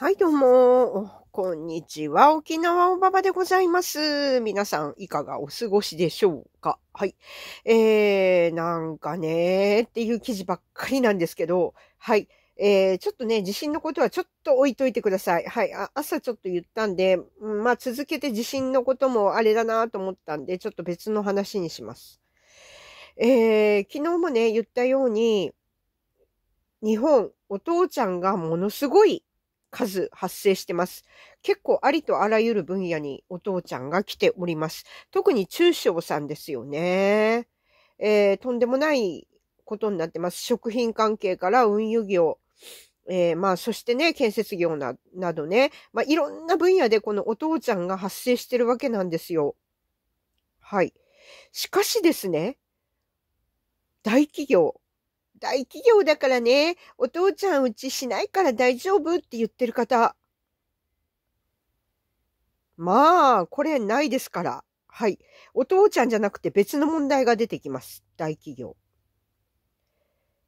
はい、どうも。こんにちは。沖縄おばばでございます。皆さん、いかがお過ごしでしょうかはい。えー、なんかねーっていう記事ばっかりなんですけど、はい。えー、ちょっとね、地震のことはちょっと置いといてください。はい。あ朝ちょっと言ったんで、まあ続けて地震のこともあれだなと思ったんで、ちょっと別の話にします。えー、昨日もね、言ったように、日本、お父ちゃんがものすごい数発生してます。結構ありとあらゆる分野にお父ちゃんが来ております。特に中小さんですよね。えー、とんでもないことになってます。食品関係から運輸業、えー、まあ、そしてね、建設業な、などね、まあ、いろんな分野でこのお父ちゃんが発生してるわけなんですよ。はい。しかしですね、大企業、大企業だからね、お父ちゃんうちしないから大丈夫って言ってる方。まあ、これないですから。はい。お父ちゃんじゃなくて別の問題が出てきます。大企業。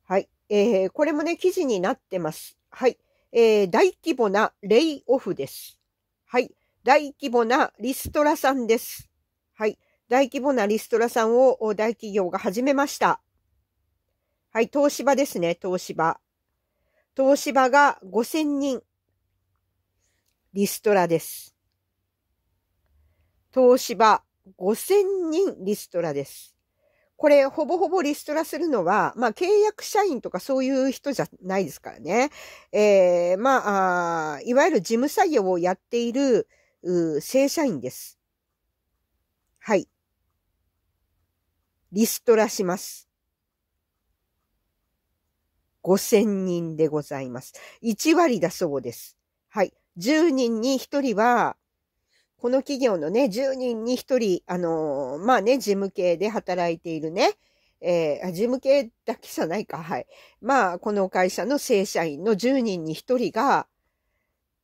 はい。えー、これもね、記事になってます。はい。えー、大規模なレイオフです。はい。大規模なリストラさんです。はい。大規模なリストラさんを大企業が始めました。はい、東芝ですね、東芝。東芝が5000人。リストラです。東芝5000人リストラです。これ、ほぼほぼリストラするのは、まあ、契約社員とかそういう人じゃないですからね。えー、まああ、いわゆる事務作業をやっている、う正社員です。はい。リストラします。5000人でございます。1割だそうです。はい。10人に1人は、この企業のね、10人に1人、あのー、まあね、事務系で働いているね、えー、事務系だけじゃないか、はい。まあ、この会社の正社員の10人に1人が、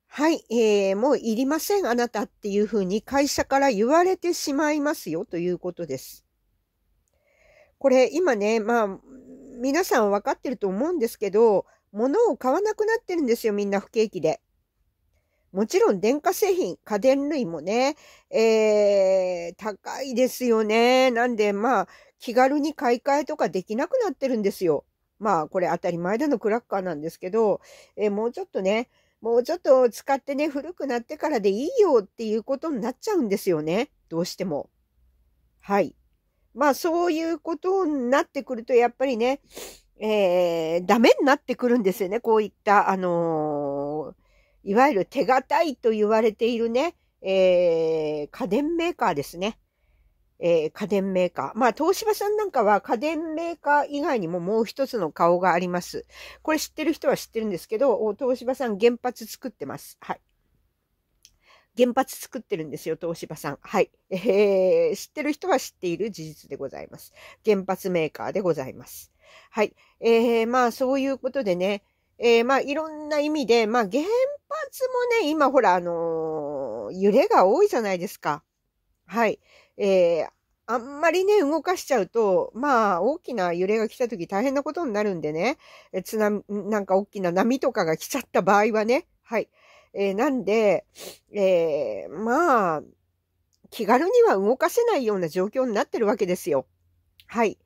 はい、えー、もういりません、あなたっていうふうに会社から言われてしまいますよということです。これ今ね、まあ、皆さん分かってると思うんですけど、物を買わなくなってるんですよ、みんな不景気で。もちろん電化製品、家電類もね、えー、高いですよね。なんで、まあ、気軽に買い替えとかできなくなってるんですよ。まあ、これ当たり前でのクラッカーなんですけど、えー、もうちょっとね、もうちょっと使ってね、古くなってからでいいよっていうことになっちゃうんですよね。どうしても。はい。まあそういうことになってくると、やっぱりね、えー、ダメになってくるんですよね。こういった、あのー、いわゆる手堅いと言われているね、えー、家電メーカーですね。えー、家電メーカー。まあ、東芝さんなんかは家電メーカー以外にももう一つの顔があります。これ知ってる人は知ってるんですけど、東芝さん原発作ってます。はい。原発作ってるんですよ、東芝さん。はい。えー、知ってる人は知っている事実でございます。原発メーカーでございます。はい。えー、まあ、そういうことでね、えー、まあ、いろんな意味で、まあ、原発もね、今ほら、あのー、揺れが多いじゃないですか。はい。えー、あんまりね、動かしちゃうと、まあ、大きな揺れが来た時大変なことになるんでね、え津波、なんか大きな波とかが来ちゃった場合はね、はい。えー、なんで、えー、まあ、気軽には動かせないような状況になってるわけですよ。はい。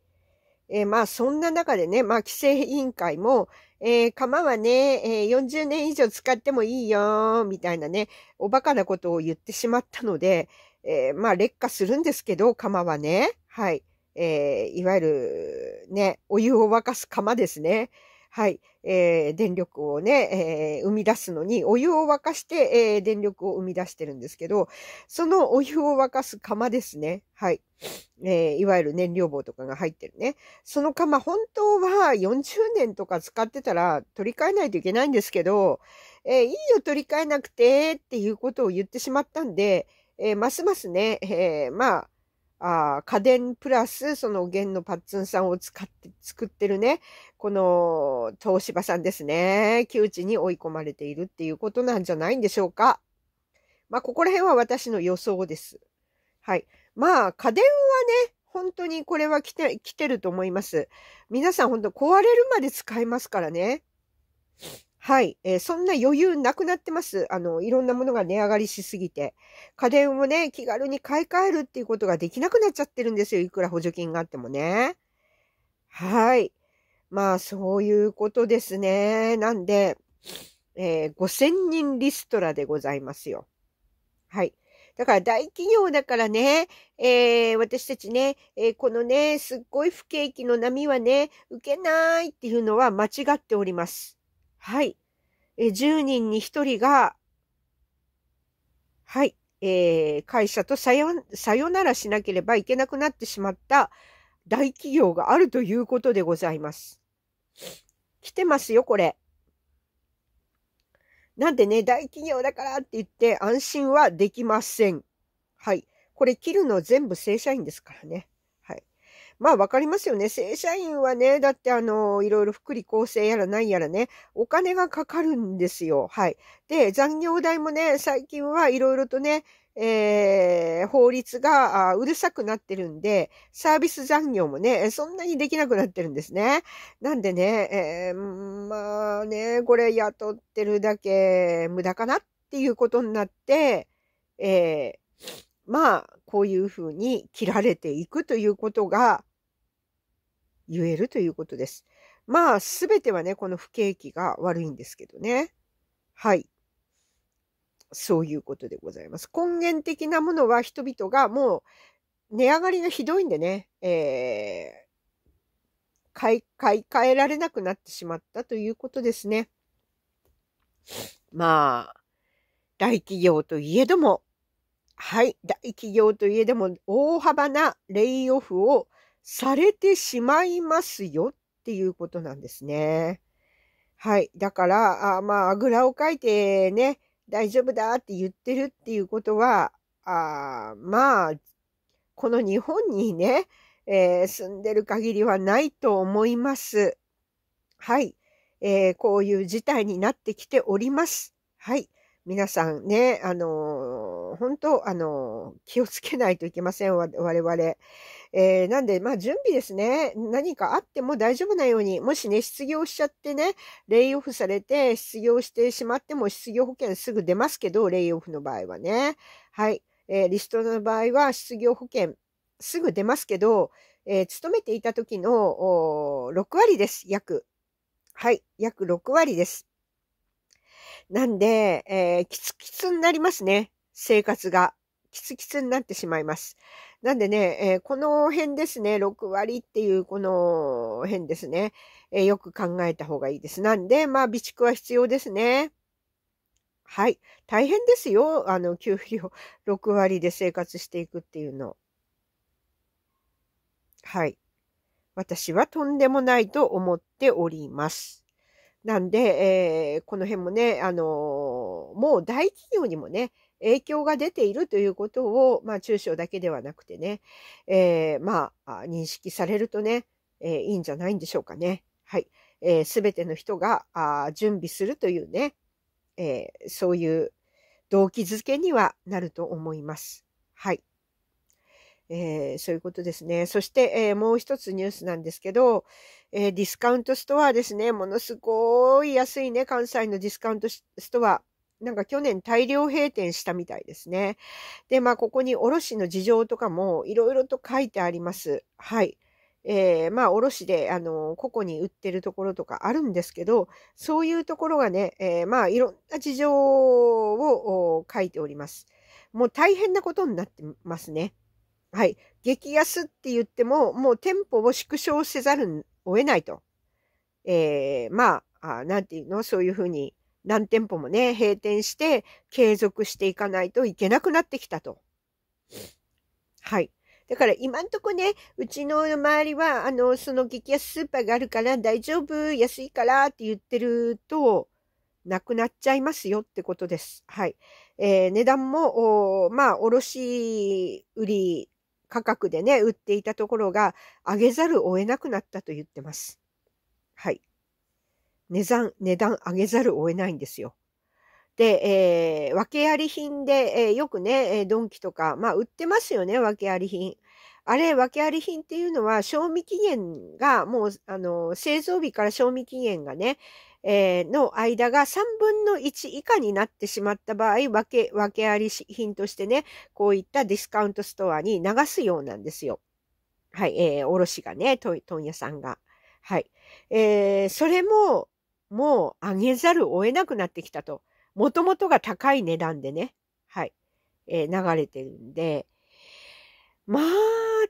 えー、まあ、そんな中でね、まあ、規制委員会も、えー、釜はね、えー、40年以上使ってもいいよ、みたいなね、おバカなことを言ってしまったので、えー、まあ、劣化するんですけど、釜はね、はい。えー、いわゆる、ね、お湯を沸かす釜ですね。はい、えー、電力をね、えー、生み出すのに、お湯を沸かして、えー、電力を生み出してるんですけど、そのお湯を沸かす釜ですね。はい。えー、いわゆる燃料棒とかが入ってるね。その釜、本当は40年とか使ってたら取り替えないといけないんですけど、えー、いいよ、取り替えなくて、っていうことを言ってしまったんで、えー、ますますね、えー、まあ、あ家電プラス、その弦のパッツンさんを使って、作ってるね、この東芝さんですね、窮地に追い込まれているっていうことなんじゃないんでしょうか。まあ、ここら辺は私の予想です。はい。まあ、家電はね、本当にこれは来て、来てると思います。皆さん本当壊れるまで使いますからね。はい、えー、そんな余裕なくなってます。あの、いろんなものが値上がりしすぎて。家電をね、気軽に買い替えるっていうことができなくなっちゃってるんですよ。いくら補助金があってもね。はい。まあ、そういうことですね。なんで、えー、5000人リストラでございますよ。はい。だから大企業だからね、えー、私たちね、えー、このね、すっごい不景気の波はね、受けないっていうのは間違っております。はい。え10人に1人が、はい。えー、会社とさよ、さよならしなければいけなくなってしまった大企業があるということでございます。来てますよ、これ。なんでね、大企業だからって言って安心はできません。はい。これ切るの全部正社員ですからね。まあわかりますよね。正社員はね、だってあの、いろいろ福利厚生やらないやらね、お金がかかるんですよ。はい。で、残業代もね、最近はいろいろとね、えー、法律がうるさくなってるんで、サービス残業もね、そんなにできなくなってるんですね。なんでね、えー、まあね、これ雇ってるだけ無駄かなっていうことになって、えー、まあ、こういうふうに切られていくということが、言えるということです。まあ、すべてはね、この不景気が悪いんですけどね。はい。そういうことでございます。根源的なものは人々がもう値上がりがひどいんでね、えー、買い、買い替えられなくなってしまったということですね。まあ、大企業といえども、はい、大企業といえども大幅なレイオフをされてしまいますよっていうことなんですね。はい。だから、あまあ、あぐらをかいてね、大丈夫だって言ってるっていうことは、あまあ、この日本にね、えー、住んでる限りはないと思います。はい。えー、こういう事態になってきております。はい。皆さんね、あのー、本当、あのー、気をつけないといけません、我々。えー、なんで、まあ、準備ですね。何かあっても大丈夫なように、もしね、失業しちゃってね、レイオフされて、失業してしまっても、失業保険すぐ出ますけど、レイオフの場合はね。はい。えー、リストの場合は、失業保険すぐ出ますけど、えー、勤めていた時の6割です、約。はい、約6割です。なんで、えー、キツキツになりますね、生活が。キツキツになってしまいます。なんでね、えー、この辺ですね、6割っていうこの辺ですね、えー、よく考えた方がいいです。なんで、まあ、備蓄は必要ですね。はい。大変ですよ。あの、給付を6割で生活していくっていうの。はい。私はとんでもないと思っております。なんで、えー、この辺もね、あのー、もう大企業にもね、影響が出ているということを、まあ、中小だけではなくてね、えー、まあ、認識されるとね、えー、いいんじゃないんでしょうかね。はい。す、えー、べ、ての人があ準備するというね、えー、そういう動機づけにはなると思います。はい。えー、そういうことですね。そして、えー、もう一つニュースなんですけど、えー、ディスカウントストアですね。ものすごい安いね、関西のディスカウントストア。なんか去年大量閉店したみたいですね。で、まあ、ここに卸の事情とかもいろいろと書いてあります。はい。えー、まあ、卸で、あの、個々に売ってるところとかあるんですけど、そういうところがね、えー、まあ、いろんな事情を書いております。もう大変なことになってますね。はい。激安って言っても、もう店舗を縮小せざるを得ないと。えー、まあ、あなんていうのそういうふうに何店舗もね、閉店して継続していかないといけなくなってきたと。はい。だから今んとこね、うちの周りは、あの、その激安スーパーがあるから大丈夫、安いからって言ってると、なくなっちゃいますよってことです。はい。えー、値段も、まあ、卸売価格でね、売っていたところが、上げざるを得なくなったと言ってます。はい。値段、値段上げざるを得ないんですよ。で、えー、訳あり品で、えー、よくね、ドンキとか、まあ売ってますよね、訳あり品。あれ、訳あり品っていうのは、賞味期限が、もう、あの、製造日から賞味期限がね、えー、の間が3分の1以下になってしまった場合、訳、訳あり品としてね、こういったディスカウントストアに流すようなんですよ。はい、えー、卸がね、問屋さんが。はい。えー、それも、もう上げざるを得なくなってきたと。もともとが高い値段でね、はい、えー、流れてるんで、まあ、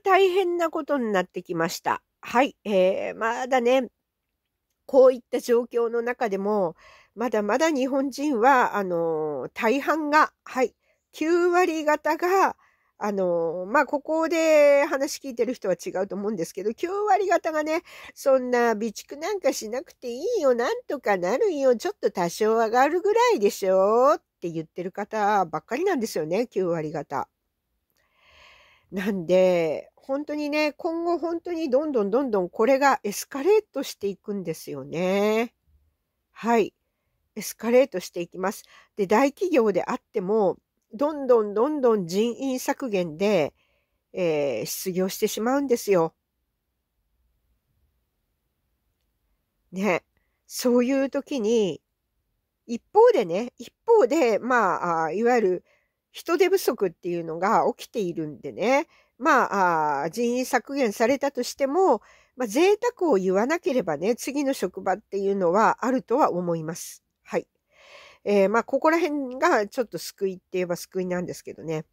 大変なことになってきました。はい、えー、まだね、こういった状況の中でも、まだまだ日本人は、あのー、大半が、はい、9割方が、あの、まあ、ここで話聞いてる人は違うと思うんですけど、9割方がね、そんな備蓄なんかしなくていいよ、なんとかなるよ、ちょっと多少上がるぐらいでしょって言ってる方ばっかりなんですよね、9割方。なんで、本当にね、今後本当にどんどんどんどんこれがエスカレートしていくんですよね。はい。エスカレートしていきます。で、大企業であっても、どんどんどんどん人員削減で、えー、失業してしまうんですよ。ね。そういう時に、一方でね、一方で、まあ、いわゆる人手不足っていうのが起きているんでね、まあ、人員削減されたとしても、まあ、贅沢を言わなければね、次の職場っていうのはあるとは思います。えー、まあ、ここら辺がちょっと救いって言えば救いなんですけどね。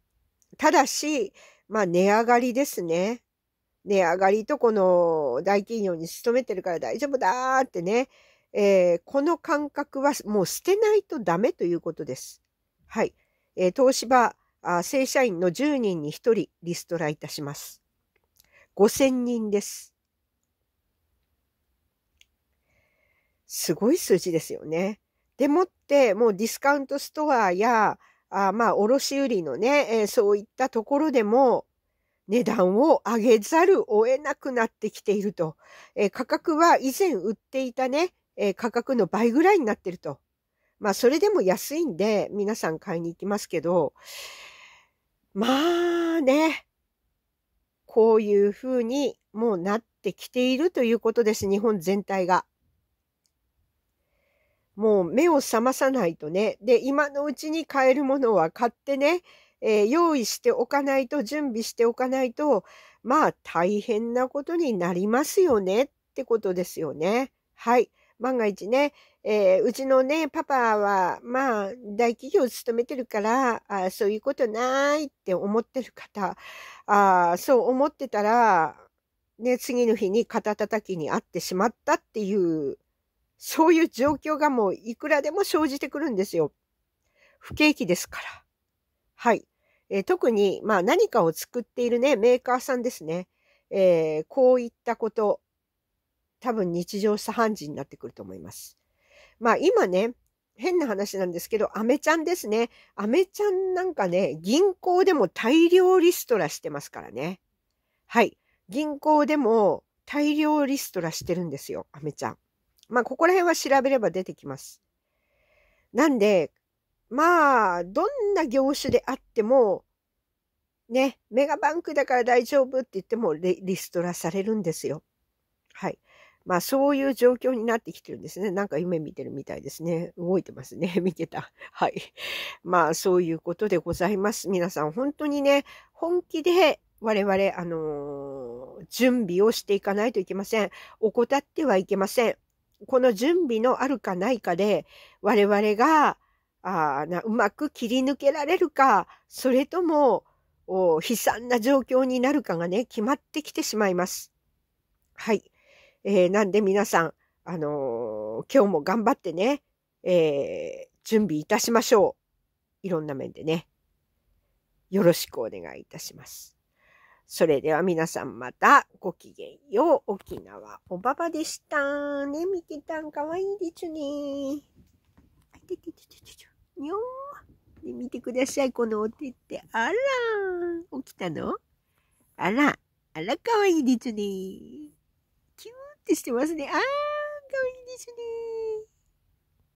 ただし、まあ、値上がりですね。値上がりとこの大企業に勤めてるから大丈夫だーってね、えー、この感覚はもう捨てないとダメということです。はい。えー、東芝あ、正社員の10人に1人リストラいたします。5000人です。すごい数字ですよね。でもって、もうディスカウントストアや、あまあ、卸売のね、えー、そういったところでも、値段を上げざるを得なくなってきていると。えー、価格は以前売っていたね、えー、価格の倍ぐらいになってると。まあ、それでも安いんで、皆さん買いに行きますけど、まあね、こういうふうにもうなってきているということです。日本全体が。もう目を覚まさないとね。で、今のうちに買えるものは買ってね、えー、用意しておかないと、準備しておかないと、まあ大変なことになりますよねってことですよね。はい。万が一ね、えー、うちのね、パパは、まあ、大企業を勤めてるから、あそういうことないって思ってる方、あそう思ってたら、ね、次の日に肩叩きに会ってしまったっていうそういう状況がもういくらでも生じてくるんですよ。不景気ですから。はい。えー、特に、まあ何かを作っているね、メーカーさんですね。えー、こういったこと、多分日常茶飯事になってくると思います。まあ今ね、変な話なんですけど、アメちゃんですね。アメちゃんなんかね、銀行でも大量リストラしてますからね。はい。銀行でも大量リストラしてるんですよ、アメちゃん。まあ、ここら辺は調べれば出てきます。なんで、まあ、どんな業種であっても、ね、メガバンクだから大丈夫って言ってもリストラされるんですよ。はい。まあ、そういう状況になってきてるんですね。なんか夢見てるみたいですね。動いてますね。見てた。はい。まあ、そういうことでございます。皆さん、本当にね、本気で我々、あのー、準備をしていかないといけません。怠ってはいけません。この準備のあるかないかで、我々が、あなうまく切り抜けられるか、それとも、悲惨な状況になるかがね、決まってきてしまいます。はい。えー、なんで皆さん、あのー、今日も頑張ってね、えー、準備いたしましょう。いろんな面でね。よろしくお願いいたします。それでは皆さんまたごきげんよう。沖縄おばばでした。ね、見てたんかわいいですね。あてててててにょー。で、見てください、このお手って。あらー。起きたのあら、あらかわいいですね。キューってしてますね。あー、かわいいですね。